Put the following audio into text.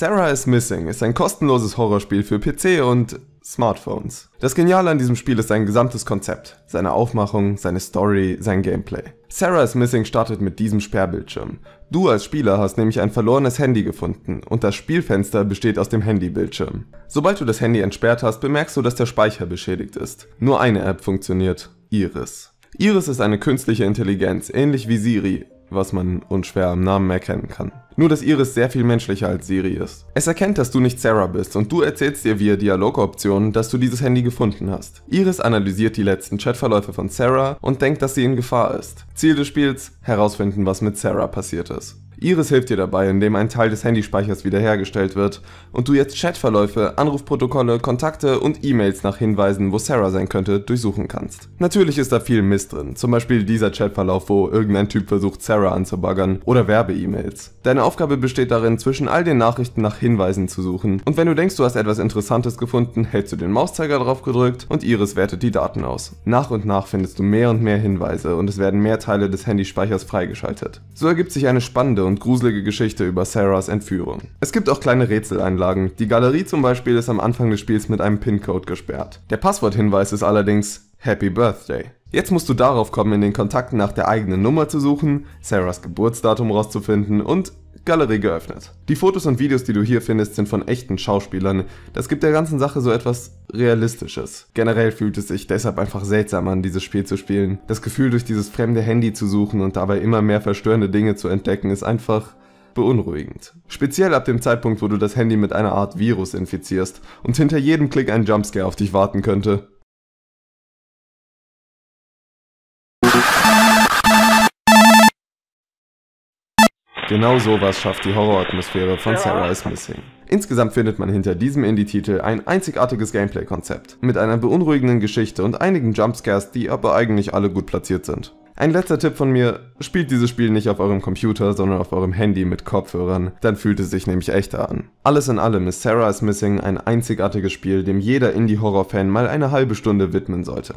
Sarah is Missing ist ein kostenloses Horrorspiel für PC und Smartphones. Das Geniale an diesem Spiel ist sein gesamtes Konzept, seine Aufmachung, seine Story, sein Gameplay. Sarah is Missing startet mit diesem Sperrbildschirm. Du als Spieler hast nämlich ein verlorenes Handy gefunden und das Spielfenster besteht aus dem Handybildschirm. Sobald du das Handy entsperrt hast, bemerkst du, dass der Speicher beschädigt ist. Nur eine App funktioniert, Iris. Iris ist eine künstliche Intelligenz, ähnlich wie Siri, was man unschwer am Namen erkennen kann nur dass Iris sehr viel menschlicher als Siri ist. Es erkennt, dass du nicht Sarah bist und du erzählst ihr via Dialogoptionen, dass du dieses Handy gefunden hast. Iris analysiert die letzten Chatverläufe von Sarah und denkt, dass sie in Gefahr ist. Ziel des Spiels, herausfinden, was mit Sarah passiert ist. Iris hilft dir dabei, indem ein Teil des Handyspeichers wiederhergestellt wird und du jetzt Chatverläufe, Anrufprotokolle, Kontakte und E-Mails nach Hinweisen, wo Sarah sein könnte, durchsuchen kannst. Natürlich ist da viel Mist drin, zum Beispiel dieser Chatverlauf, wo irgendein Typ versucht, Sarah anzubaggern oder Werbe-E-Mails. Deine Aufgabe besteht darin, zwischen all den Nachrichten nach Hinweisen zu suchen und wenn du denkst, du hast etwas Interessantes gefunden, hältst du den Mauszeiger drauf gedrückt und Iris wertet die Daten aus. Nach und nach findest du mehr und mehr Hinweise und es werden mehr Teile des Handyspeichers freigeschaltet. So ergibt sich eine spannende und und gruselige Geschichte über Sarahs Entführung. Es gibt auch kleine Rätseleinlagen. Die Galerie zum Beispiel ist am Anfang des Spiels mit einem PIN-Code gesperrt. Der Passworthinweis ist allerdings Happy Birthday. Jetzt musst du darauf kommen, in den Kontakten nach der eigenen Nummer zu suchen, Sarahs Geburtsdatum rauszufinden und Galerie geöffnet. Die Fotos und Videos, die du hier findest, sind von echten Schauspielern. Das gibt der ganzen Sache so etwas Realistisches. Generell fühlt es sich deshalb einfach seltsam an, dieses Spiel zu spielen. Das Gefühl, durch dieses fremde Handy zu suchen und dabei immer mehr verstörende Dinge zu entdecken, ist einfach beunruhigend. Speziell ab dem Zeitpunkt, wo du das Handy mit einer Art Virus infizierst und hinter jedem Klick ein Jumpscare auf dich warten könnte. Genau sowas schafft die Horroratmosphäre von Sarah is Missing. Insgesamt findet man hinter diesem Indie-Titel ein einzigartiges Gameplay-Konzept, mit einer beunruhigenden Geschichte und einigen Jumpscares, die aber eigentlich alle gut platziert sind. Ein letzter Tipp von mir, spielt dieses Spiel nicht auf eurem Computer, sondern auf eurem Handy mit Kopfhörern, dann fühlt es sich nämlich echter an. Alles in allem ist Sarah is Missing ein einzigartiges Spiel, dem jeder Indie-Horror-Fan mal eine halbe Stunde widmen sollte.